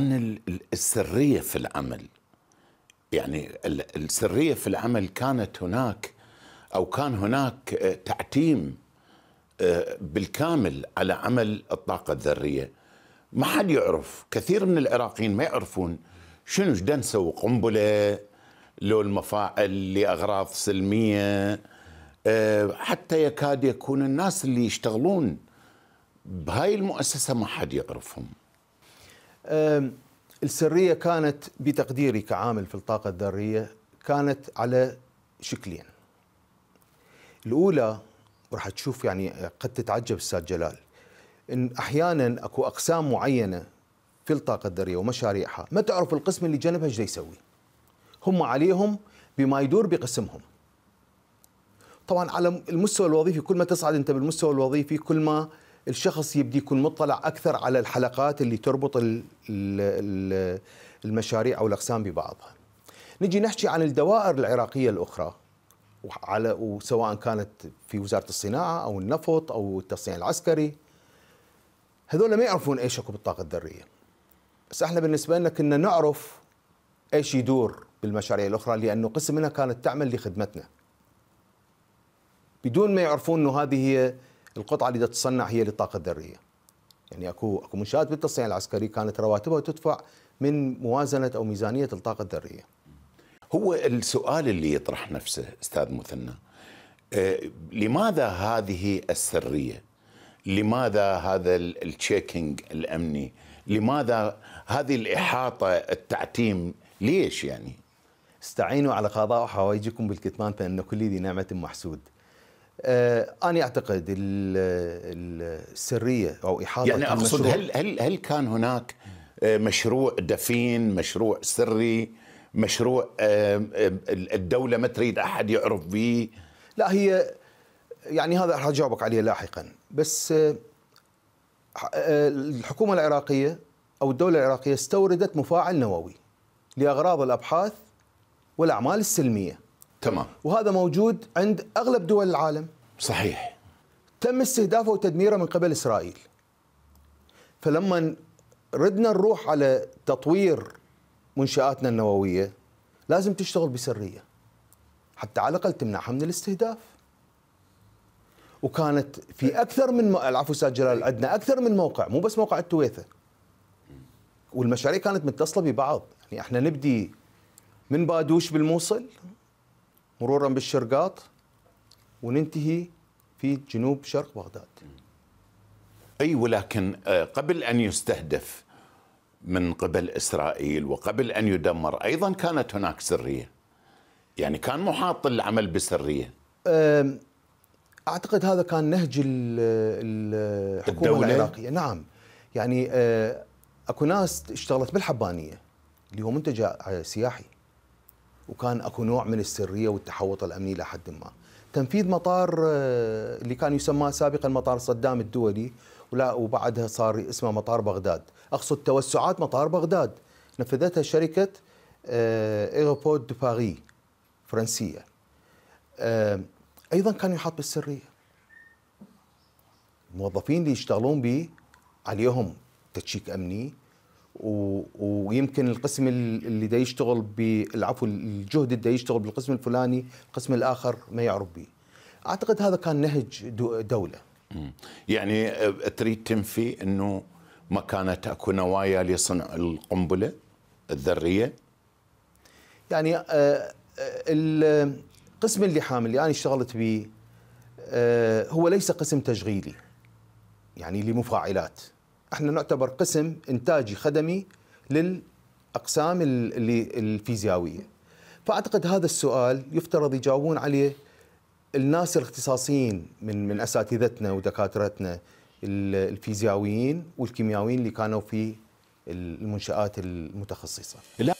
عن السريه في العمل يعني السريه في العمل كانت هناك او كان هناك آه، تعتيم آه، بالكامل على عمل الطاقه الذريه ما حد يعرف كثير من العراقيين ما يعرفون شنو جدن نسوي قنبله لو المفاعل لاغراض سلميه آه، حتى يكاد يكون الناس اللي يشتغلون بهاي المؤسسه ما حد يعرفهم السرية كانت بتقديري كعامل في الطاقة الذرية كانت على شكلين الأولى راح تشوف يعني قد تتعجب استاذ جلال ان احيانا اكو اقسام معينه في الطاقه الذريه ومشاريعها ما تعرف القسم اللي جنبها ايش يسوي هم عليهم بما يدور بقسمهم طبعا على المستوى الوظيفي كل ما تصعد انت بالمستوى الوظيفي كل ما الشخص يبدي يكون مطلع اكثر على الحلقات اللي تربط المشاريع او الاقسام ببعضها. نجي نحكي عن الدوائر العراقيه الاخرى وعلى وسواء كانت في وزاره الصناعه او النفط او التصنيع العسكري هذول ما يعرفون ايش اكو بالطاقه الذريه. بس احنا بالنسبه لنا كنا نعرف ايش يدور بالمشاريع الاخرى لانه قسم منها كانت تعمل لخدمتنا. بدون ما يعرفون انه هذه هي القطعه اللي تتصنع هي للطاقه الذريه يعني اكو اكو منشات بالتصنيع العسكري كانت رواتبها تدفع من موازنه او ميزانيه الطاقه الذريه هو السؤال اللي يطرح نفسه استاذ مثنى أه لماذا هذه السريه لماذا هذا التشيكينج الامني لماذا هذه الاحاطه التعتيم ليش يعني استعينوا على قضاء حوائجكم بالكتمان فان كل ذي نعمه محسود آه، أنا أعتقد السرية أو إحاطة يعني أقصد هل, هل, هل كان هناك آه، مشروع دفين مشروع سري مشروع الدولة ما تريد أحد يعرف به لا هي يعني هذا راح اجاوبك عليه لاحقا بس آه، الحكومه العراقيه او الدوله العراقيه استوردت مفاعل نووي لاغراض الابحاث والاعمال السلميه تمام وهذا موجود عند اغلب دول العالم صحيح تم استهدافه وتدميره من قبل اسرائيل فلما ردنا نروح على تطوير منشاتنا النوويه لازم تشتغل بسريه حتى على الاقل تمنعها من الاستهداف وكانت في اكثر من العفو استاذ جلال عندنا اكثر من موقع مو بس موقع التويثه والمشاريع كانت متصله ببعض يعني احنا نبدي من بادوش بالموصل مرورا بالشرقاط وننتهي في جنوب شرق بغداد اي ولكن آه، قبل ان يستهدف من قبل اسرائيل وقبل ان يدمر ايضا كانت هناك سريه يعني كان محاط العمل بسريه اعتقد هذا كان نهج الحكومه الدولة. العراقيه نعم يعني آه، اكو ناس اشتغلت بالحبانيه اللي هو منتجع آه، سياحي وكان اكو نوع من السريه والتحوط الامني لحد ما. تنفيذ مطار آه، اللي كان يسمى سابقا مطار صدام الدولي ولا وبعدها صار اسمه مطار بغداد، اقصد توسعات مطار بغداد نفذتها شركه ايروبورت دو باري فرنسيه. آه، ايضا كان يحط بالسريه. الموظفين اللي يشتغلون به عليهم تشيك امني و... ويمكن القسم اللي دا يشتغل بالعفو الجهد اللي دا يشتغل بالقسم الفلاني القسم الاخر ما يعرف به اعتقد هذا كان نهج دوله يعني تريد تنفي انه ما كانت اكو نوايا لصنع القنبله الذريه يعني القسم اللحام اللي انا اشتغلت به هو ليس قسم تشغيلي يعني لمفاعلات احنا نعتبر قسم انتاجي خدمي للاقسام اللي الفيزياويه فاعتقد هذا السؤال يفترض يجاوبون عليه الناس الاختصاصيين من من اساتذتنا ودكاترتنا الفيزياويين والكيميائيين اللي كانوا في المنشآت المتخصصة